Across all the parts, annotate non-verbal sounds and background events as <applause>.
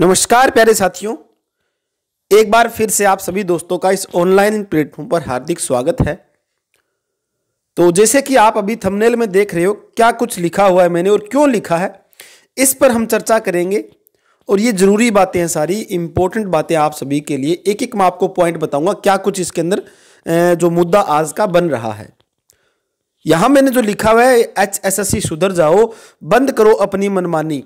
नमस्कार प्यारे साथियों एक बार फिर से आप सभी दोस्तों का इस ऑनलाइन प्लेटफॉर्म पर हार्दिक स्वागत है तो जैसे कि आप अभी थंबनेल में देख रहे हो क्या कुछ लिखा हुआ है मैंने और क्यों लिखा है इस पर हम चर्चा करेंगे और ये जरूरी बातें हैं सारी इंपॉर्टेंट बातें आप सभी के लिए एक एक मैं आपको पॉइंट बताऊंगा क्या कुछ इसके अंदर जो मुद्दा आज का बन रहा है यहां मैंने जो लिखा हुआ है एच एस एस सी सुधर जाओ बंद करो अपनी मनमानी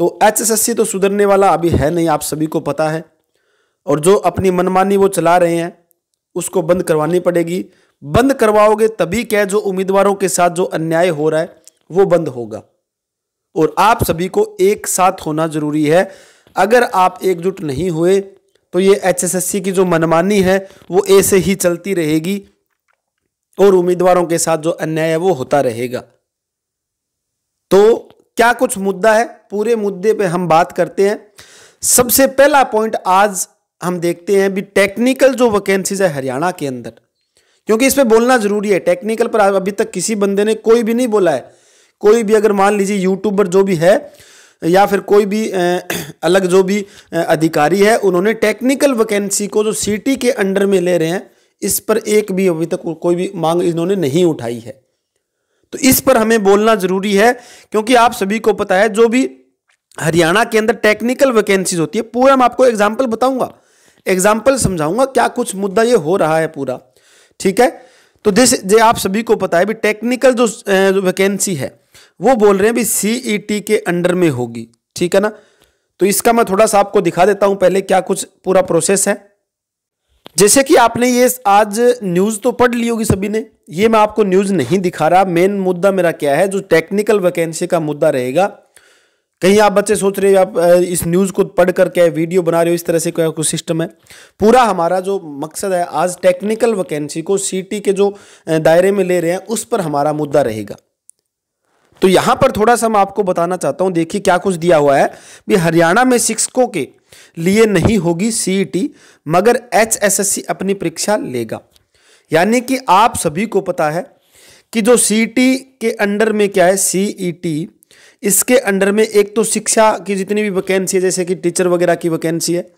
तो एचएसएससी तो सुधरने वाला अभी है नहीं आप सभी को पता है और जो अपनी मनमानी वो चला रहे हैं उसको बंद करवानी पड़ेगी बंद करवाओगे तभी क्या जो उम्मीदवारों के साथ जो अन्याय हो रहा है वो बंद होगा और आप सभी को एक साथ होना जरूरी है अगर आप एकजुट नहीं हुए तो ये एचएसएससी की जो मनमानी है वो ऐसे ही चलती रहेगी और उम्मीदवारों के साथ जो अन्याय है वो होता रहेगा तो क्या कुछ मुद्दा है पूरे मुद्दे पे हम बात करते हैं सबसे पहला पॉइंट आज हम देखते हैं भी टेक्निकल जो वैकेंसीज है हरियाणा के अंदर क्योंकि इस पर बोलना जरूरी है टेक्निकल पर अभी तक किसी बंदे ने कोई भी नहीं बोला है कोई भी अगर मान लीजिए यूट्यूबर जो भी है या फिर कोई भी <clears throat> अलग जो भी अधिकारी है उन्होंने टेक्निकल वैकेंसी को जो सिटी के अंडर में ले रहे हैं इस पर एक भी अभी तक कोई भी मांग इन्होंने नहीं उठाई है तो इस पर हमें बोलना जरूरी है क्योंकि आप सभी को पता है जो भी हरियाणा के अंदर टेक्निकल वैकेंसीज होती है पूरा मैं आपको एग्जाम्पल बताऊंगा एग्जाम्पल समझाऊंगा क्या कुछ मुद्दा ये हो रहा है पूरा ठीक है तो जैसे जे आप सभी को पता है भी टेक्निकल जो, जो वैकेंसी है वो बोल रहे हैं भी सीईटी e के अंडर में होगी ठीक है ना तो इसका मैं थोड़ा सा आपको दिखा देता हूं पहले क्या कुछ पूरा प्रोसेस है जैसे कि आपने ये आज न्यूज़ तो पढ़ ली होगी सभी ने ये मैं आपको न्यूज़ नहीं दिखा रहा मेन मुद्दा मेरा क्या है जो टेक्निकल वैकेंसी का मुद्दा रहेगा कहीं आप बच्चे सोच रहे हो आप इस न्यूज़ को पढ़ कर क्या वीडियो बना रहे हो इस तरह से क्या कुछ सिस्टम है पूरा हमारा जो मकसद है आज टेक्निकल वैकेंसी को सीटी के जो दायरे में ले रहे हैं उस पर हमारा मुद्दा रहेगा तो यहां पर थोड़ा सा मैं आपको बताना चाहता हूं देखिए क्या कुछ दिया हुआ है भी हरियाणा में शिक्षकों के लिए नहीं होगी सीईटी e मगर एचएसएससी अपनी परीक्षा लेगा यानी कि आप सभी को पता है कि जो सीईटी e के अंडर में क्या है सीईटी e इसके अंडर में एक तो शिक्षा की जितनी भी वैकेंसी है जैसे कि टीचर वगैरह की वैकेंसी है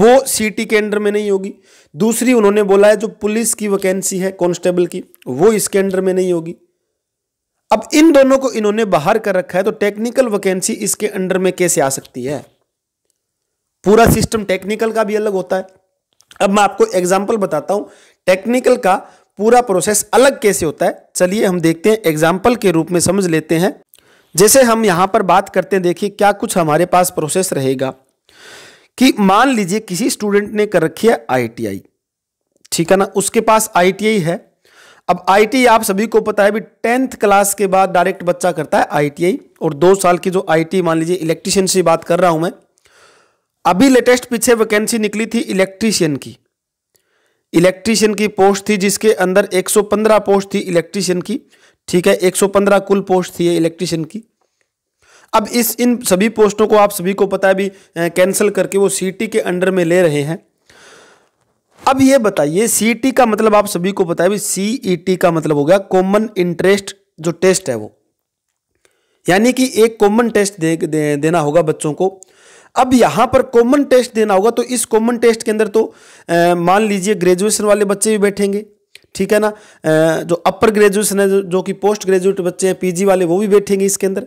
वो सीटी के अंडर में नहीं होगी दूसरी उन्होंने बोला है जो पुलिस की वैकेंसी है कांस्टेबल की वो इसके अंडर में नहीं होगी अब इन दोनों को इन्होंने बाहर कर रखा है तो टेक्निकल वैकेंसी इसके अंडर में कैसे आ सकती है पूरा सिस्टम टेक्निकल का भी अलग होता है अब मैं आपको एग्जाम्पल बताता हूं टेक्निकल का पूरा प्रोसेस अलग कैसे होता है चलिए हम देखते हैं एग्जाम्पल के रूप में समझ लेते हैं जैसे हम यहां पर बात करते हैं देखिए क्या कुछ हमारे पास प्रोसेस रहेगा कि मान लीजिए किसी स्टूडेंट ने कर रखी है आईटीआई ठीक है ना उसके पास आईटीआई है अब आई आप सभी को पता है भी टेंथ क्लास के बाद डायरेक्ट बच्चा करता है आईटीआई और दो साल की जो आईटी मान लीजिए इलेक्ट्रिशियन से बात कर रहा हूं मैं अभी लेटेस्ट पीछे वैकेंसी निकली थी इलेक्ट्रीशियन की इलेक्ट्रीशियन की पोस्ट थी जिसके अंदर 115 पोस्ट थी इलेक्ट्रीशियन की ठीक है 115 कुल पोस्ट थी इलेक्ट्रीशियन की अब इस इन सभी पोस्टों को आप सभी को पता है भी कैंसिल करके वो सीटी के अंडर में ले रहे हैं अब ये बताइए सीटी का मतलब आप सभी को पता है भी सीईटी e का मतलब हो गया कॉमन इंटरेस्ट जो टेस्ट है वो यानी कि एक कॉमन टेस्ट दे, दे, देना होगा बच्चों को अब यहां पर कॉमन टेस्ट देना होगा तो इस कॉमन टेस्ट के अंदर तो आ, मान लीजिए ग्रेजुएशन वाले बच्चे भी बैठेंगे ठीक है ना आ, जो अपर ग्रेजुएशन है जो, जो कि पोस्ट ग्रेजुएट बच्चे हैं पीजी वाले वो भी बैठेंगे इसके अंदर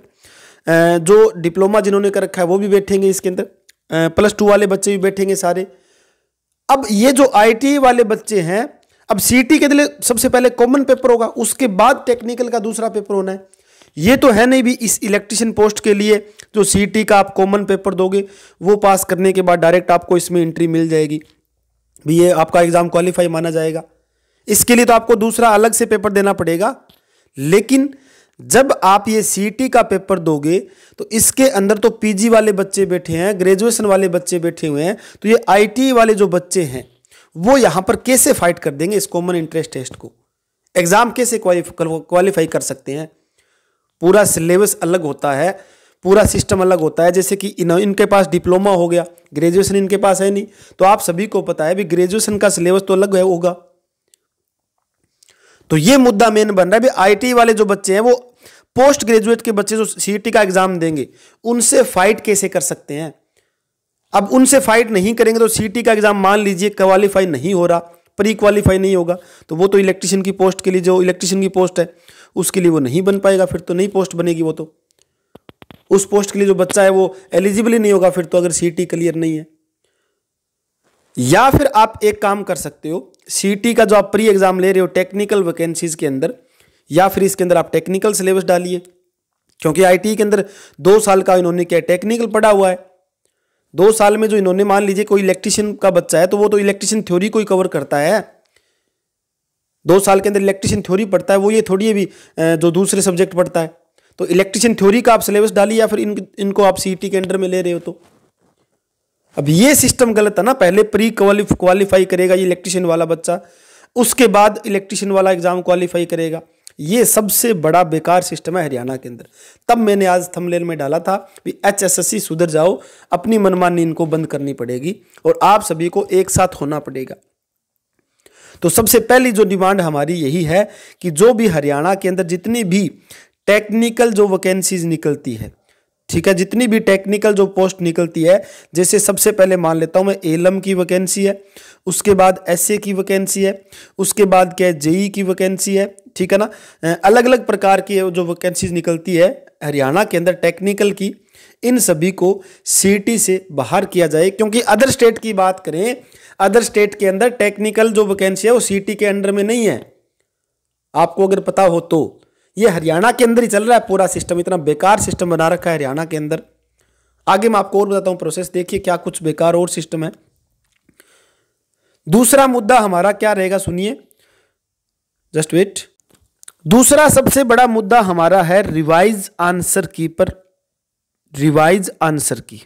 जो डिप्लोमा जिन्होंने कर रखा है वो भी बैठेंगे इसके अंदर प्लस टू वाले बच्चे भी बैठेंगे सारे अब ये जो आई e वाले बच्चे हैं अब सी e के लिए सबसे पहले कॉमन पेपर होगा उसके बाद टेक्निकल का दूसरा पेपर होना है ये तो है नहीं भी इस इलेक्ट्रिशियन पोस्ट के लिए जो सी का आप कॉमन पेपर दोगे वो पास करने के बाद डायरेक्ट आपको इसमें एंट्री मिल जाएगी भी ये आपका एग्ज़ाम क्वालिफाई माना जाएगा इसके लिए तो आपको दूसरा अलग से पेपर देना पड़ेगा लेकिन जब आप ये सी का पेपर दोगे तो इसके अंदर तो पीजी वाले बच्चे बैठे हैं ग्रेजुएशन वाले बच्चे बैठे हुए हैं तो ये आईटी वाले जो बच्चे हैं वो यहाँ पर कैसे फाइट कर देंगे इस कॉमन इंटरेस्ट टेस्ट को एग्ज़ाम कैसे क्वालिफाई कर सकते हैं पूरा सिलेबस अलग होता है पूरा सिस्टम अलग होता है जैसे कि इन इनके पास डिप्लोमा हो गया ग्रेजुएशन इनके पास है नहीं तो आप सभी को पता है भी ग्रेजुएशन का सिलेबस तो अलग है होगा तो ये मुद्दा मेन बन रहा है भी आईटी e वाले जो बच्चे हैं वो पोस्ट ग्रेजुएट के बच्चे जो सीईटी e का एग्जाम देंगे उनसे फाइट कैसे कर सकते हैं अब उनसे फाइट नहीं करेंगे तो सीईटी e का एग्जाम मान लीजिए क्वालिफाई नहीं हो रहा प्री क्वालिफाई नहीं होगा तो वो तो इलेक्ट्रिशियन की पोस्ट के लिए जो इलेक्ट्रिशियन की पोस्ट है उसके लिए वो नहीं बन पाएगा फिर तो नई पोस्ट बनेगी वो तो उस पोस्ट के लिए जो बच्चा है वो एलिजिबल ही नहीं होगा फिर तो अगर सीटी क्लियर नहीं है या फिर आप एक काम कर सकते हो सीटी का जो आप प्री एग्जाम ले रहे हो टेक्निकल वैकेंसीज के अंदर या फिर इसके अंदर आप टेक्निकल सिलेबस डालिए क्योंकि आई e के अंदर दो साल का इन्होंने क्या टेक्निकल पढ़ा हुआ है दो साल में जो इन्होंने मान लीजिए कोई इलेक्ट्रिशियन का बच्चा है तो वो तो इलेक्ट्रिशियन थ्योरी को ही कवर करता है दो साल के अंदर इलेक्ट्रिशियन थ्योरी पढ़ता है वो ये थोड़ी है भी जो दूसरे सब्जेक्ट पढ़ता है तो इलेक्ट्रिशियन थ्योरी का आप सिलेबस डालिए या फिर इन इनको आप सी e के अंडर में ले रहे हो तो अब ये सिस्टम गलत है ना पहले प्री क्वालिफाई करेगा ये इलेक्ट्रिशियन वाला बच्चा उसके बाद इलेक्ट्रिशियन वाला एग्जाम क्वालिफाई करेगा ये सबसे बड़ा बेकार सिस्टम है हरियाणा के अंदर तब मैंने आज थमलेन में डाला था भी एच एस एस सी सुधर जाओ अपनी मनमानी इनको बंद करनी पड़ेगी और आप सभी को एक साथ होना पड़ेगा तो सबसे पहली जो डिमांड हमारी यही है कि जो भी हरियाणा के अंदर जितनी भी टेक्निकल जो वैकेंसीज निकलती है ठीक है जितनी भी टेक्निकल जो पोस्ट निकलती है जैसे सबसे पहले मान लेता हूं मैं एलम की वैकेंसी है उसके बाद एसए की वैकेंसी है उसके बाद क्या है जेई की वैकेंसी है ठीक है ना अलग अलग प्रकार की जो वैकेंसीज निकलती है हरियाणा के अंदर टेक्निकल की इन सभी को सीटी से बाहर किया जाए क्योंकि अदर स्टेट की बात करें अदर स्टेट के अंदर टेक्निकल जो वैकेंसी है वो सीटी के अंडर में नहीं है आपको अगर पता हो तो ये हरियाणा के अंदर ही चल रहा है पूरा सिस्टम इतना बेकार सिस्टम बना रखा है हरियाणा के अंदर आगे मैं आपको और बताता हूं प्रोसेस देखिए क्या कुछ बेकार और सिस्टम है दूसरा मुद्दा हमारा क्या रहेगा सुनिए जस्ट वेट दूसरा सबसे बड़ा मुद्दा हमारा है रिवाइज आंसर कीपर रिवाइज आंसर की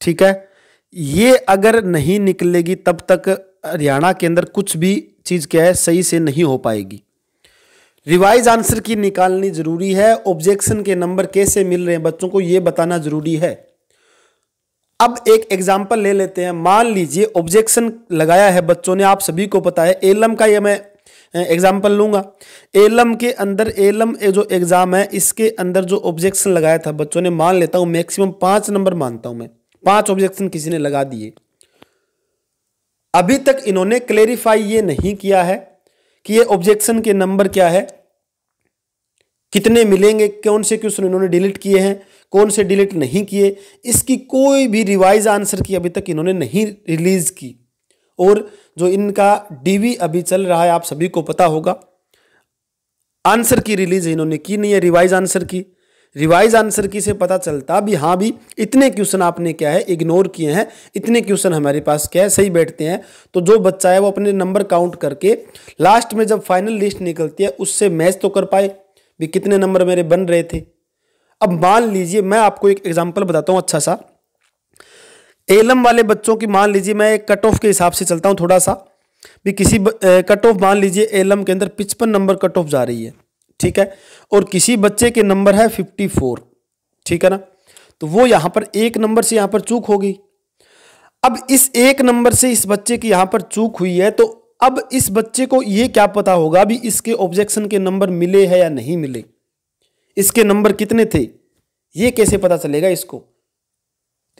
ठीक है ये अगर नहीं निकलेगी तब तक हरियाणा के अंदर कुछ भी चीज़ क्या है सही से नहीं हो पाएगी रिवाइज आंसर की निकालनी जरूरी है ऑब्जेक्शन के नंबर कैसे मिल रहे हैं बच्चों को यह बताना जरूरी है अब एक एग्जाम्पल ले लेते हैं मान लीजिए ऑब्जेक्शन लगाया है बच्चों ने आप सभी को पता है एलम का ये मैं एग्जाम्पल लूँगा एलम के अंदर एलम जो एग्ज़ाम है इसके अंदर जो ऑब्जेक्शन लगाया था बच्चों ने मान लेता हूँ मैक्सिमम पाँच नंबर मानता हूँ मैं पाँच ऑब्जेक्शन किसी ने लगा दिए अभी तक इन्होंने क्लेरिफाई ये नहीं किया है कि ये ऑब्जेक्शन के नंबर क्या है कितने मिलेंगे कौन से क्वेश्चन इन्होंने डिलीट किए हैं कौन से डिलीट नहीं किए इसकी कोई भी रिवाइज आंसर की अभी तक इन्होंने नहीं रिलीज की और जो इनका डीवी अभी चल रहा है आप सभी को पता होगा आंसर की रिलीज इन्होंने की नहीं है revise answer key revise answer key से पता चलता भी हाँ भी इतने क्वेश्चन आपने क्या है इग्नोर किए हैं इतने क्वेश्चन हमारे पास क्या है सही बैठते हैं तो जो बच्चा है वो अपने नंबर काउंट करके लास्ट में जब फाइनल लिस्ट निकलती है उससे मैच तो कर पाए भी कितने नंबर मेरे बन रहे थे अब मान लीजिए मैं आपको एक एग्जाम्पल बताता हूँ अच्छा सा एलम वाले बच्चों की मान लीजिए मैं एक कट ऑफ के हिसाब से चलता हूँ थोड़ा सा भी किसी कट ऑफ मान लीजिए एलम के अंदर पिचपन नंबर कट ऑफ जा रही है ठीक है और किसी बच्चे के नंबर है फिफ्टी फोर ठीक है ना तो वो यहाँ पर एक नंबर से यहाँ पर चूक होगी अब इस एक नंबर से इस बच्चे की यहाँ पर चूक हुई है तो अब इस बच्चे को ये क्या पता होगा अभी इसके ऑब्जेक्शन के नंबर मिले हैं या नहीं मिले इसके नंबर कितने थे ये कैसे पता चलेगा इसको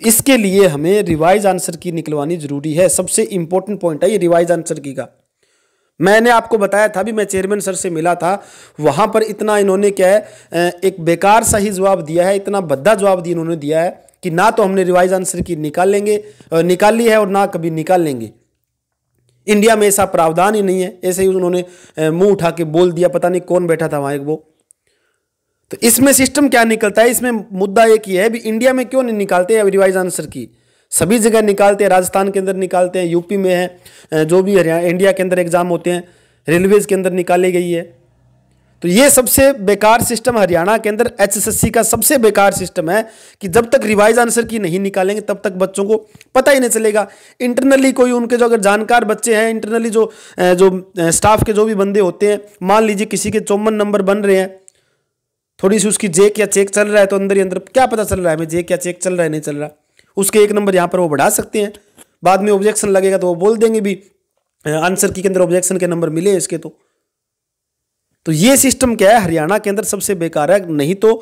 इसके लिए हमें रिवाइज आंसर की निकलवानी जरूरी है सबसे इंपॉर्टेंट पॉइंट है ये रिवाइज आंसर की का मैंने आपको बताया था भी मैं चेयरमैन सर से मिला था वहां पर इतना इन्होंने क्या है एक बेकार सा ही जवाब दिया है इतना भद्दा जवाब दिया इन्होंने दिया है कि ना तो हमने रिवाइज आंसर की निकाल लेंगे निकाल ली है और ना कभी निकाल लेंगे इंडिया में ऐसा प्रावधान ही नहीं है ऐसे ही उन्होंने मुंह उठा के बोल दिया पता नहीं कौन बैठा था वहां एक वो तो इसमें सिस्टम क्या निकलता है इसमें मुद्दा एक ही है भी इंडिया में क्यों नहीं निकालते अब रिवाइज आंसर की सभी जगह निकालते हैं राजस्थान के अंदर निकालते हैं यूपी में है जो भी हरियाणा इंडिया के अंदर एग्जाम होते हैं रेलवेज के अंदर निकाली गई है तो ये सबसे बेकार सिस्टम हरियाणा के अंदर एच का सबसे बेकार सिस्टम है कि जब तक रिवाइज आंसर की नहीं निकालेंगे तब तक बच्चों को पता ही नहीं चलेगा इंटरनली कोई उनके जो अगर जानकार बच्चे हैं इंटरनली जो जो स्टाफ के जो भी बंदे होते हैं मान लीजिए किसी के चौवन नंबर बन रहे हैं थोड़ी सी उसकी जेक या चेक चल रहा है तो अंदर ही अंदर क्या पता चल रहा है हमें जेक या चेक चल रहा है नहीं चल रहा उसके एक नंबर यहाँ पर वो बढ़ा सकते हैं बाद में ऑब्जेक्शन लगेगा तो वो बोल देंगे भी आंसर की के अंदर ऑब्जेक्शन के नंबर मिले इसके तो तो ये सिस्टम क्या है हरियाणा के अंदर सबसे बेकार है नहीं तो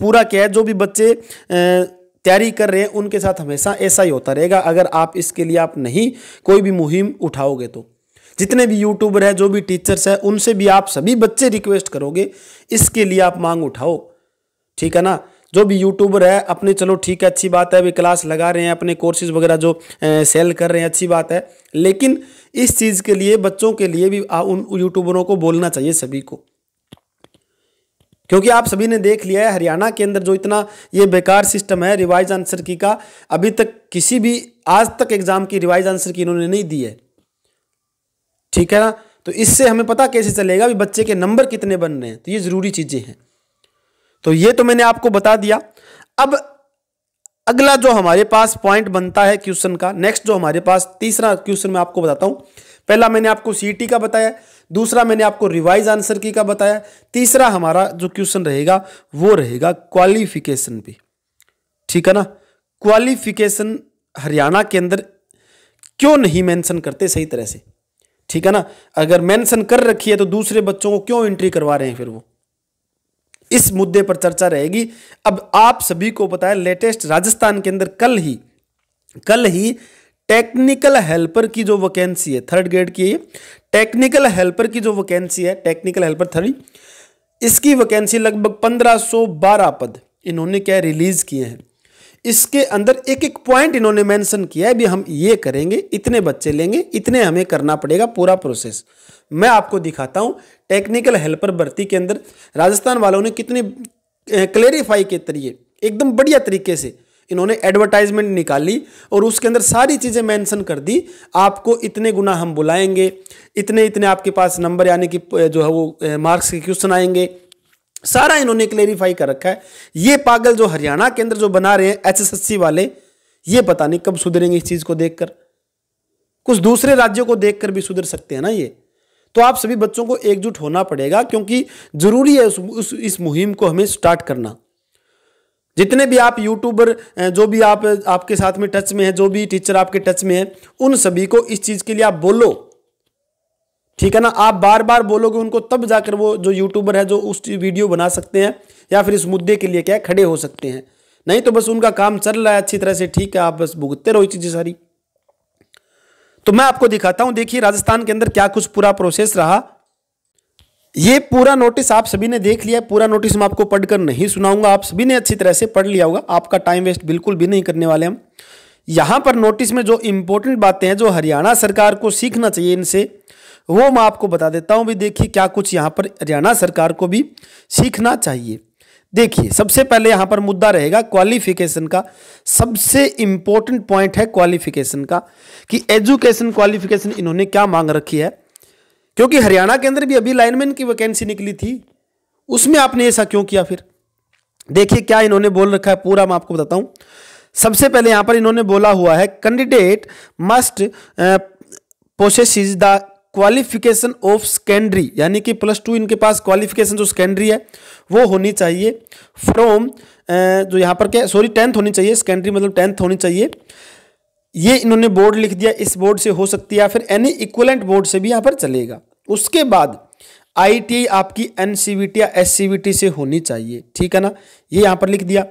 पूरा क्या है जो भी बच्चे तैयारी कर रहे हैं उनके साथ हमेशा ऐसा ही होता रहेगा अगर आप इसके लिए आप नहीं कोई भी मुहिम उठाओगे तो जितने भी यूट्यूबर हैं जो भी टीचर्स हैं उनसे भी आप सभी बच्चे रिक्वेस्ट करोगे इसके लिए आप मांग उठाओ ठीक है ना जो भी यूट्यूबर है अपने चलो ठीक है अच्छी बात है अभी क्लास लगा रहे हैं अपने कोर्सेज वगैरह जो सेल कर रहे हैं अच्छी बात है लेकिन इस चीज़ के लिए बच्चों के लिए भी आ, उन यूट्यूबरों को बोलना चाहिए सभी को क्योंकि आप सभी ने देख लिया है हरियाणा के अंदर जो इतना ये बेकार सिस्टम है रिवाइज आंसर की का अभी तक किसी भी आज तक एग्ज़ाम की रिवाइज आंसर की इन्होंने नहीं दी है ठीक है ना तो इससे हमें पता कैसे चलेगा भी बच्चे के नंबर कितने बन रहे हैं तो ये ज़रूरी चीज़ें हैं तो ये तो मैंने आपको बता दिया अब अगला जो हमारे पास पॉइंट बनता है क्वेश्चन का नेक्स्ट जो हमारे पास तीसरा क्वेश्चन मैं आपको बताता हूं पहला मैंने आपको सीटी का बताया दूसरा मैंने आपको रिवाइज आंसर की का बताया तीसरा हमारा जो क्वेश्चन रहेगा वो रहेगा क्वालिफिकेशन भी ठीक है ना क्वालिफिकेशन हरियाणा के अंदर क्यों नहीं मेंशन करते सही तरह से ठीक है ना अगर मेंशन कर रखी है तो दूसरे बच्चों को क्यों एंट्री करवा रहे हैं फिर वो इस मुद्दे पर चर्चा रहेगी अब आप सभी को बताया लेटेस्ट राजस्थान के अंदर कल ही कल ही टेक्निकल हेल्पर की जो वैकेंसी है थर्ड ग्रेड की टेक्निकल हेल्पर की जो वैकेंसी है टेक्निकल हेल्पर थर्ड इसकी वैकेंसी लगभग पंद्रह पद इन्होंने क्या रिलीज किए हैं इसके अंदर एक एक पॉइंट इन्होंने मेंशन किया है भी हम ये करेंगे इतने बच्चे लेंगे इतने हमें करना पड़ेगा पूरा प्रोसेस मैं आपको दिखाता हूँ टेक्निकल हेल्पर भर्ती के अंदर राजस्थान वालों ने कितने क्लेरिफाई के तरीके एकदम बढ़िया तरीके से इन्होंने एडवर्टाइजमेंट निकाली और उसके अंदर सारी चीज़ें मैंसन कर दी आपको इतने गुना हम बुलाएंगे इतने इतने आपके पास नंबर यानी कि जो है वो मार्क्स के क्वेश्चन आएंगे सारा इन्होंने क्लेरिफाई कर रखा है ये पागल जो हरियाणा केंद्र जो बना रहे हैं एचएसएससी वाले ये पता नहीं कब सुधरेंगे इस चीज को देखकर कुछ दूसरे राज्यों को देखकर भी सुधर सकते हैं ना ये तो आप सभी बच्चों को एकजुट होना पड़ेगा क्योंकि जरूरी है उस, उस इस मुहिम को हमें स्टार्ट करना जितने भी आप यूट्यूबर जो भी आप आपके साथ में टच में है जो भी टीचर आपके टच में है उन सभी को इस चीज़ के लिए आप बोलो ठीक है ना आप बार बार बोलोगे उनको तब जाकर वो जो यूट्यूबर है जो उस वीडियो बना सकते हैं या फिर इस मुद्दे के लिए क्या खड़े हो सकते हैं नहीं तो बस उनका काम चल रहा है अच्छी तरह से ठीक है आप बस भुगतते रहो चीज़ें सारी तो मैं आपको दिखाता हूं देखिए राजस्थान के अंदर क्या कुछ पूरा प्रोसेस रहा ये पूरा नोटिस आप सभी ने देख लिया पूरा नोटिस मैं आपको पढ़कर नहीं सुनाऊंगा आप सभी ने अच्छी तरह से पढ़ लिया होगा आपका टाइम वेस्ट बिल्कुल भी नहीं करने वाले हम यहां पर नोटिस में जो इंपॉर्टेंट बातें हैं जो हरियाणा सरकार को सीखना चाहिए इनसे वो मैं आपको बता देता हूँ भी देखिए क्या कुछ यहाँ पर हरियाणा सरकार को भी सीखना चाहिए देखिए सबसे पहले यहाँ पर मुद्दा रहेगा क्वालिफिकेशन का सबसे इंपॉर्टेंट पॉइंट है क्वालिफिकेशन का कि एजुकेशन क्वालिफिकेशन इन्होंने क्या मांग रखी है क्योंकि हरियाणा के अंदर भी अभी लाइनमैन की वैकेंसी निकली थी उसमें आपने ऐसा क्यों किया फिर देखिए क्या इन्होंने बोल रखा है पूरा मैं आपको बताता हूँ सबसे पहले यहाँ पर इन्होंने बोला हुआ है candidate must is the qualification of secondary यानी कि प्लस टू इनके पास क्वालिफिकेशन जो सेकेंडरी है वो होनी चाहिए फ्रॉम जो यहाँ पर क्या सॉरी टेंथ होनी चाहिए सेकेंडरी मतलब टेंथ होनी चाहिए ये इन्होंने बोर्ड लिख दिया इस बोर्ड से हो सकती है या फिर एनी इक्वलेंट बोर्ड से भी यहाँ पर चलेगा उसके बाद आई आपकी एन या एस से होनी चाहिए ठीक है ना ये यहाँ पर लिख दिया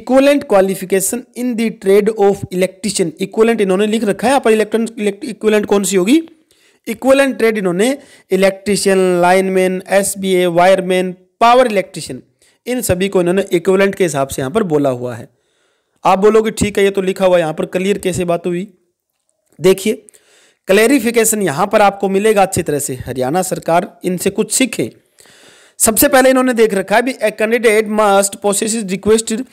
equivalent qualification in the trade of electrician equivalent इन्होंने लिख रखा है यहाँ पर इलेक्ट्रॉन इक्वलेंट कौन सी होगी इक्वलेंट ट्रेड इन्होंने electrician lineman S B A wireman power electrician इन सभी को इन्होंने इक्वलेंट के हिसाब से यहाँ पर बोला हुआ है आप बोलोगे ठीक है ये तो लिखा हुआ यहाँ पर क्लियर कैसे बात हुई देखिए क्लैरिफिकेशन यहाँ पर आपको मिलेगा अच्छी तरह से हरियाणा सरकार इनसे कुछ सीखें सबसे पहले इन्होंने देख रखा है भी a candidate must process is requested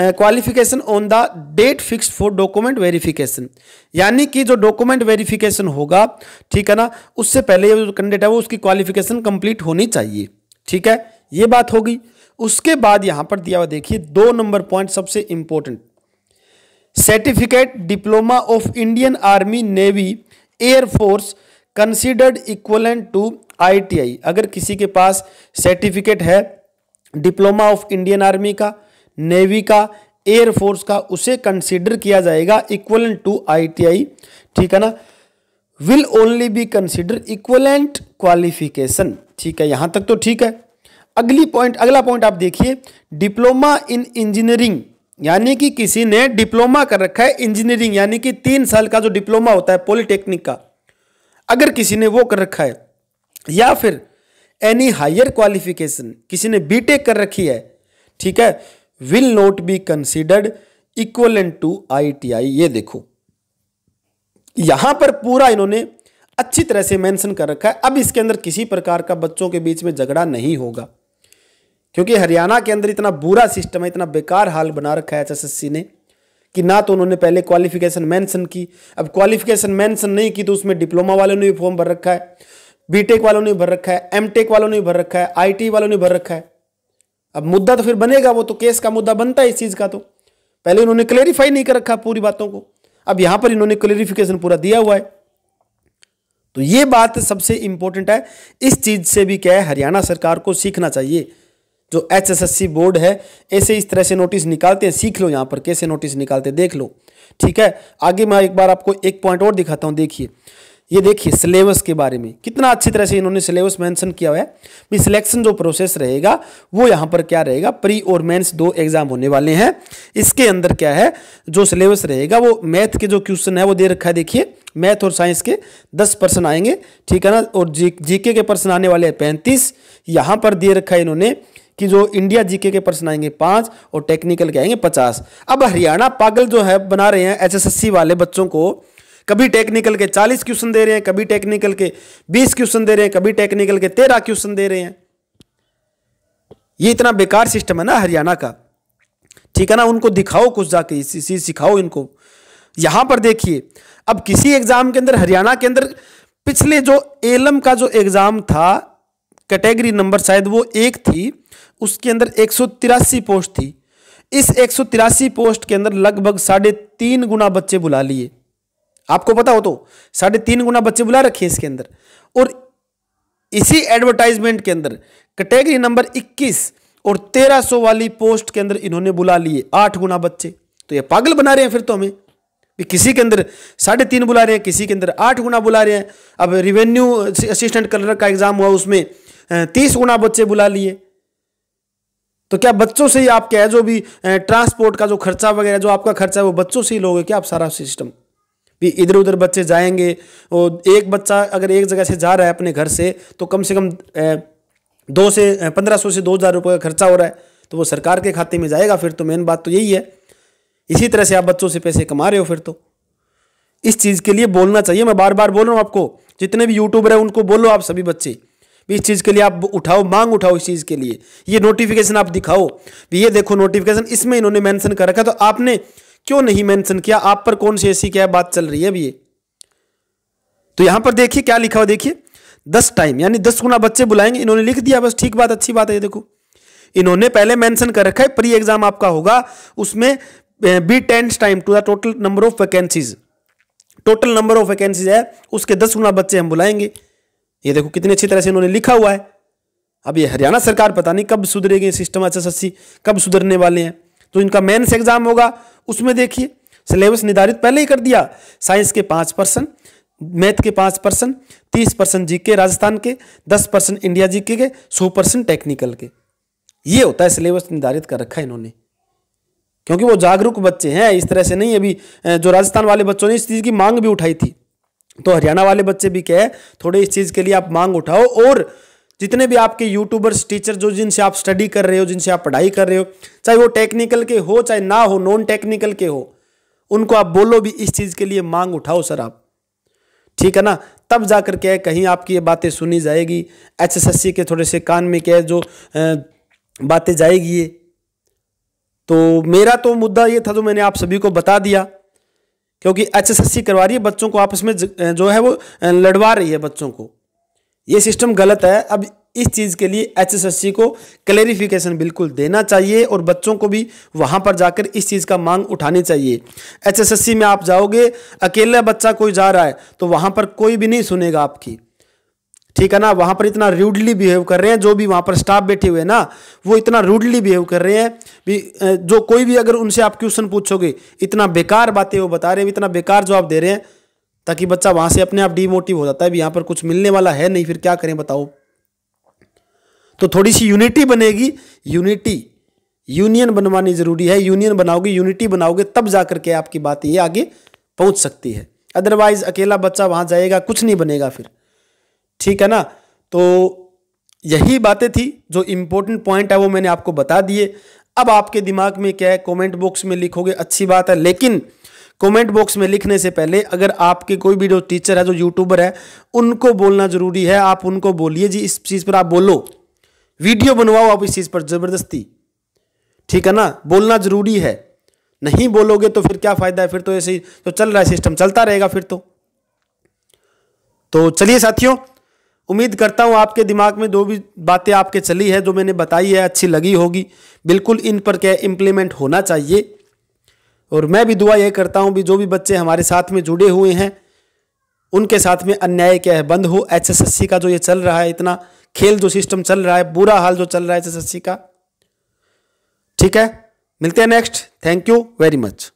qualification on the date fix for document verification यानी कि जो डॉक्यूमेंट वेरिफिकेशन होगा ठीक है ना उससे पहले जो कैंडिडेट है वो उसकी क्वालिफिकेशन कंप्लीट होनी चाहिए ठीक है ये बात होगी उसके बाद यहां पर दिया हुआ देखिए दो नंबर पॉइंट सबसे important certificate diploma of Indian army navy air force considered equivalent to ITI अगर किसी के पास सर्टिफिकेट है डिप्लोमा ऑफ इंडियन आर्मी का नेवी का एयरफोर्स का उसे कंसिडर किया जाएगा इक्वलेंट टू आईटीआई ठीक है ना will only be consider equivalent qualification ठीक है यहां तक तो ठीक है अगली पॉइंट अगला पॉइंट आप देखिए डिप्लोमा इन इंजीनियरिंग यानी कि किसी ने डिप्लोमा कर रखा है इंजीनियरिंग यानी कि तीन साल का जो डिप्लोमा होता है पॉलिटेक्निक का अगर किसी ने वो कर रखा है या फिर एनी हायर क्वालिफिकेशन किसी ने बीटेक कर रखी है ठीक है will not be considered equal to ITI ये देखो यहां पर पूरा इन्होंने अच्छी तरह से मेंशन कर रखा है अब इसके अंदर किसी प्रकार का बच्चों के बीच में झगड़ा नहीं होगा क्योंकि हरियाणा के अंदर इतना बुरा सिस्टम है इतना बेकार हाल बना रखा है एचएसएससी ने कि ना तो उन्होंने पहले क्वालिफिकेशन मेंशन की अब क्वालिफिकेशन मेंशन नहीं की तो उसमें डिप्लोमा वाले ने भी फॉर्म भर रखा है बीटेक वालों ने भर रखा है एमटेक वालों ने भर रखा है आईटी वालों ने भर रखा है अब मुद्दा तो फिर बनेगा वो तो केस का मुद्दा बनता है इस चीज़ का तो पहले उन्होंने क्लेरिफाई नहीं कर रखा पूरी बातों को अब यहां पर इन्होंने क्लेरिफिकेशन पूरा दिया हुआ है तो ये बात सबसे इंपॉर्टेंट है इस चीज से भी क्या है हरियाणा सरकार को सीखना चाहिए जो एच बोर्ड है ऐसे इस तरह से नोटिस निकालते हैं सीख लो यहाँ पर कैसे नोटिस निकालते देख लो ठीक है आगे मैं एक बार आपको एक पॉइंट और दिखाता हूँ देखिए ये देखिए सिलेबस के बारे में कितना अच्छी तरह से इन्होंने सिलेबस मेंशन किया हुआ है भी सिलेक्शन जो प्रोसेस रहेगा वो यहाँ पर क्या रहेगा प्री और मेंस दो एग्जाम होने वाले हैं इसके अंदर क्या है जो सिलेबस रहेगा वो मैथ के जो क्वेश्चन है वो दे रखा है देखिए मैथ और साइंस के दस पर्सन आएंगे ठीक है ना और जी जीके के पर्सन आने वाले हैं पैंतीस यहाँ पर दे रखा है इन्होंने कि जो इंडिया जीके के पर्सन आएंगे पाँच और टेक्निकल के आएंगे पचास अब हरियाणा पागल जो है बना रहे हैं एचएसएससी वाले बच्चों को कभी टेक्निकल के चालीस क्वेश्चन दे रहे हैं कभी टेक्निकल के बीस क्वेश्चन दे रहे हैं कभी टेक्निकल के तेरह क्वेश्चन दे रहे हैं ये इतना बेकार सिस्टम है ना हरियाणा का ठीक है ना उनको दिखाओ कुछ जाके सिखाओ इनको यहां पर देखिए अब किसी एग्जाम के अंदर हरियाणा के अंदर पिछले जो एलम का जो एग्जाम था कैटेगरी नंबर शायद वो एक थी उसके अंदर एक पोस्ट थी इस एक पोस्ट के अंदर लगभग साढ़े तीन गुना बच्चे बुला लिए आपको पता हो तो साढ़े तीन गुना बच्चे बुला रखे इसके अंदर और इसी एडवर्टाइजमेंट के अंदर कैटेगरी नंबर 21 और 1300 वाली पोस्ट के अंदर इन्होंने बुला लिए आठ गुना बच्चे तो ये पागल बना रहे हैं फिर तो हमें भी किसी के अंदर साढ़े तीन बुला रहे हैं किसी के अंदर आठ गुना बुला रहे हैं अब रिवेन्यू असिस्टेंट कलर का एग्जाम हुआ उसमें तीस गुना बच्चे बुला लिए तो क्या बच्चों से ही आप क्या है जो भी ट्रांसपोर्ट का जो खर्चा वगैरह जो आपका खर्चा है वो बच्चों से ही लोगे क्या आप सारा सिस्टम भी इधर उधर बच्चे जाएंगे और एक बच्चा अगर एक जगह से जा रहा है अपने घर से तो कम से कम दो से पंद्रह सौ से दो हज़ार रुपये का खर्चा हो रहा है तो वो सरकार के खाते में जाएगा फिर तो मेन बात तो यही है इसी तरह से आप बच्चों से पैसे कमा रहे हो फिर तो इस चीज़ के लिए बोलना चाहिए मैं बार बार बोल रहा हूँ आपको जितने भी यूट्यूबर हैं उनको बोलो आप सभी बच्चे भी इस चीज़ के लिए आप उठाओ मांग उठाओ इस चीज़ के लिए ये नोटिफिकेशन आप दिखाओ भी ये देखो नोटिफिकेशन इसमें इन्होंने मेंशन कर रखा तो आपने क्यों नहीं मेंशन किया आप पर कौन सी ऐसी क्या बात चल रही है अभी तो यहां पर देखिए क्या लिखा हुआ देखिए दस टाइम यानी दस गुना बच्चे बुलाएंगे इन्होंने लिख दिया बस ठीक बात अच्छी बात है ये देखो इन्होंने पहले मेंशन कर रखा है प्री एग्जाम आपका होगा उसमें be tens time to the total number of vacancies total number of vacancies है उसके दस गुना बच्चे हम बुलाएंगे ये देखो कितनी अच्छी तरह से इन्होंने लिखा हुआ है अब ये हरियाणा सरकार पता नहीं कब सुधरेगी सिस्टम एस कब सुधरने वाले हैं तो इनका मेन्स एग्जाम होगा उसमें देखिए सिलेबस निर्धारित पहले ही कर दिया साइंस के पाँच परसेंट मैथ के पाँच परसेंट तीस परसेंट जी राजस्थान के दस परसेंट इंडिया जी के सौ परसेंट टेक्निकल के ये होता है सिलेबस निर्धारित कर रखा है इन्होंने क्योंकि वो जागरूक बच्चे हैं इस तरह से नहीं अभी जो राजस्थान वाले बच्चों ने इस चीज़ की मांग भी उठाई थी तो हरियाणा वाले बच्चे भी क्या है थोड़े इस चीज़ के लिए आप मांग उठाओ और जितने भी आपके यूट्यूबर्स टीचर जो जिनसे आप स्टडी कर रहे हो जिनसे आप पढ़ाई कर रहे हो चाहे वो टेक्निकल के हो चाहे ना हो नॉन टेक्निकल के हो उनको आप बोलो भी इस चीज़ के लिए मांग उठाओ सर आप ठीक है ना तब जा कर क्या कहीं आपकी ये बातें सुनी जाएगी एचएसएससी के थोड़े से कान में क्या है जो बातें जाएगी ये तो मेरा तो मुद्दा ये था जो मैंने आप सभी को बता दिया क्योंकि एचएसएससी करवा रही है बच्चों को आपस में जो है वो लड़वा रही है बच्चों को ये सिस्टम गलत है अब इस चीज़ के लिए एचएसएससी को क्लेरिफिकेशन बिल्कुल देना चाहिए और बच्चों को भी वहाँ पर जाकर इस चीज़ का मांग उठानी चाहिए एचएसएससी में आप जाओगे अकेला बच्चा कोई जा रहा है तो वहाँ पर कोई भी नहीं सुनेगा आपकी ठीक है ना वहाँ पर इतना रूडली बिहेव कर रहे हैं जो भी वहाँ पर स्टाफ बैठे हुए हैं ना वो इतना रूडली बिहेव कर रहे हैं भी जो कोई भी अगर उनसे आप क्वेश्चन पूछोगे इतना बेकार बातें वो बता रहे हैं इतना बेकार जवाब दे रहे हैं ताकि बच्चा वहाँ से अपने आप डीमोटिव हो जाता है यहाँ पर कुछ मिलने वाला है नहीं फिर क्या करें बताओ तो थोड़ी सी यूनिटी बनेगी यूनिटी यूनियन बनवानी जरूरी है यूनियन बनाओगे यूनिटी बनाओगे तब जा करके आपकी बात ये आगे पहुंच सकती है अदरवाइज अकेला बच्चा वहां जाएगा कुछ नहीं बनेगा फिर ठीक है ना तो यही बातें थी जो इम्पोर्टेंट पॉइंट है वो मैंने आपको बता दिए अब आपके दिमाग में क्या है कमेंट बॉक्स में लिखोगे अच्छी बात है लेकिन कमेंट बॉक्स में लिखने से पहले अगर आपके कोई भी जो टीचर है जो यूट्यूबर है उनको बोलना जरूरी है आप उनको बोलिए जी इस चीज़ पर आप बोलो वीडियो बनवाओ आप इस चीज़ पर ज़बरदस्ती ठीक है ना बोलना ज़रूरी है नहीं बोलोगे तो फिर क्या फ़ायदा है फिर तो ऐसे ही तो चल रहा है सिस्टम चलता रहेगा फिर तो तो चलिए साथियों उम्मीद करता हूं आपके दिमाग में जो भी बातें आपके चली है जो मैंने बताई है अच्छी लगी होगी बिल्कुल इन पर क्या इंप्लीमेंट होना चाहिए और मैं भी दुआ ये करता हूँ भी जो भी बच्चे हमारे साथ में जुड़े हुए हैं उनके साथ में अन्याय क्या है बंद हो एचएसएससी का जो ये चल रहा है इतना खेल जो सिस्टम चल रहा है बुरा हाल जो चल रहा है एचएसएससी का ठीक है मिलते हैं next thank you very much